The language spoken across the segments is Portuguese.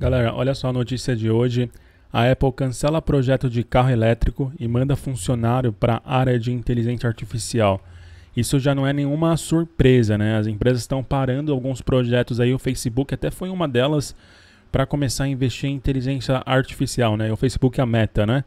Galera, olha só a notícia de hoje. A Apple cancela projeto de carro elétrico e manda funcionário para a área de inteligência artificial. Isso já não é nenhuma surpresa, né? As empresas estão parando alguns projetos aí, o Facebook até foi uma delas para começar a investir em inteligência artificial, né? O Facebook é a meta, né?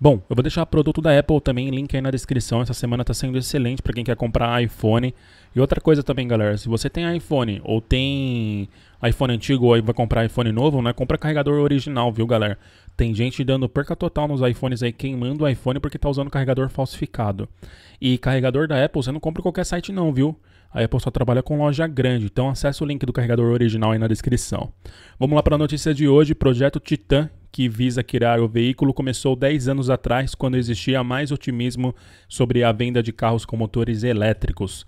Bom, eu vou deixar produto da Apple também, link aí na descrição. Essa semana está sendo excelente para quem quer comprar iPhone. E outra coisa também, galera, se você tem iPhone ou tem iPhone antigo ou vai comprar iPhone novo, né? Compra carregador original, viu, galera? Tem gente dando perca total nos iPhones aí, queimando o iPhone porque tá usando carregador falsificado. E carregador da Apple, você não compra qualquer site não, viu? A Apple só trabalha com loja grande, então acesse o link do carregador original aí na descrição. Vamos lá para a notícia de hoje, projeto Titan, que visa criar o veículo começou 10 anos atrás, quando existia mais otimismo sobre a venda de carros com motores elétricos.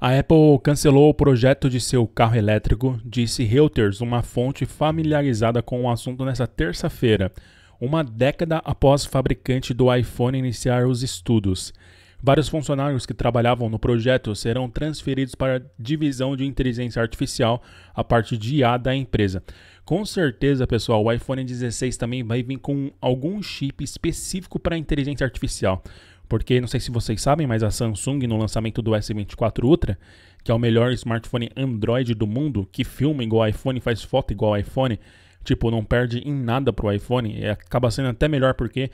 A Apple cancelou o projeto de seu carro elétrico, disse Reuters, uma fonte familiarizada com o assunto nesta terça-feira, uma década após o fabricante do iPhone iniciar os estudos. Vários funcionários que trabalhavam no projeto serão transferidos para a divisão de inteligência artificial, a parte de IA da empresa. Com certeza, pessoal, o iPhone 16 também vai vir com algum chip específico para inteligência artificial. Porque não sei se vocês sabem, mas a Samsung, no lançamento do S24 Ultra, que é o melhor smartphone Android do mundo, que filma igual iPhone, faz foto igual iPhone, tipo, não perde em nada pro iPhone, acaba sendo até melhor porque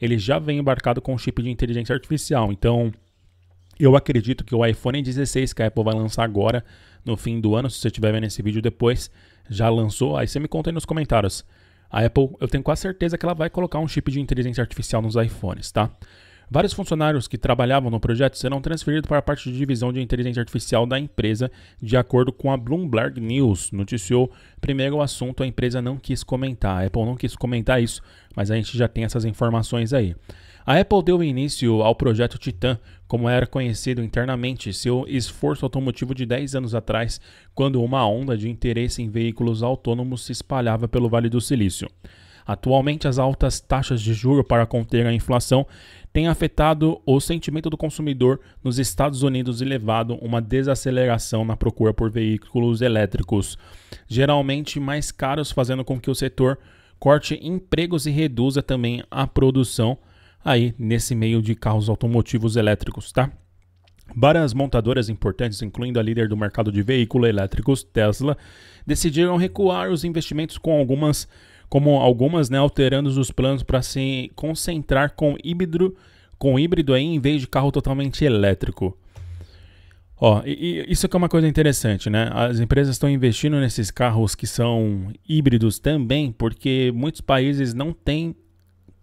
ele já vem embarcado com um chip de inteligência artificial. Então, eu acredito que o iPhone 16 que a Apple vai lançar agora, no fim do ano, se você estiver vendo esse vídeo depois, já lançou. Aí você me conta aí nos comentários. A Apple, eu tenho quase certeza que ela vai colocar um chip de inteligência artificial nos iPhones, tá? Vários funcionários que trabalhavam no projeto serão transferidos para a parte de divisão de inteligência artificial da empresa, de acordo com a Bloomberg News. Noticiou primeiro o assunto, a empresa não quis comentar. A Apple não quis comentar isso, mas a gente já tem essas informações aí. A Apple deu início ao projeto Titan, como era conhecido internamente, seu esforço automotivo de 10 anos atrás, quando uma onda de interesse em veículos autônomos se espalhava pelo Vale do Silício. Atualmente, as altas taxas de juro para conter a inflação têm afetado o sentimento do consumidor nos Estados Unidos e levado uma desaceleração na procura por veículos elétricos, geralmente mais caros, fazendo com que o setor corte empregos e reduza também a produção aí nesse meio de carros automotivos elétricos, tá? Várias montadoras importantes, incluindo a líder do mercado de veículos elétricos, Tesla, decidiram recuar os investimentos com algumas, como algumas, né, alterando os planos para se concentrar com híbrido, com híbrido aí, em vez de carro totalmente elétrico. Ó, e, e isso que é uma coisa interessante, né? As empresas estão investindo nesses carros que são híbridos também, porque muitos países não têm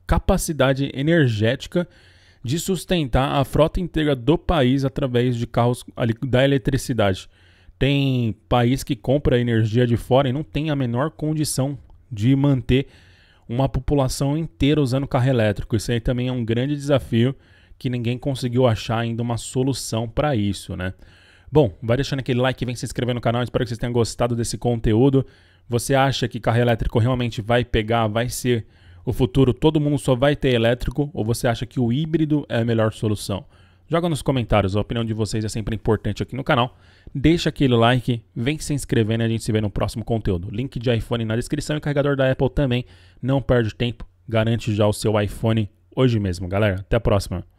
capacidade energética de sustentar a frota inteira do país através de carros da eletricidade. Tem país que compra energia de fora e não tem a menor condição de manter uma população inteira usando carro elétrico. Isso aí também é um grande desafio que ninguém conseguiu achar ainda uma solução para isso, né? Bom, vai deixando aquele like, vem se inscrever no canal, espero que vocês tenham gostado desse conteúdo. Você acha que carro elétrico realmente vai pegar, vai ser o futuro todo mundo só vai ter elétrico ou você acha que o híbrido é a melhor solução? Joga nos comentários, a opinião de vocês é sempre importante aqui no canal. Deixa aquele like, vem se inscrevendo e a gente se vê no próximo conteúdo. Link de iPhone na descrição e carregador da Apple também. Não perde tempo, garante já o seu iPhone hoje mesmo, galera. Até a próxima.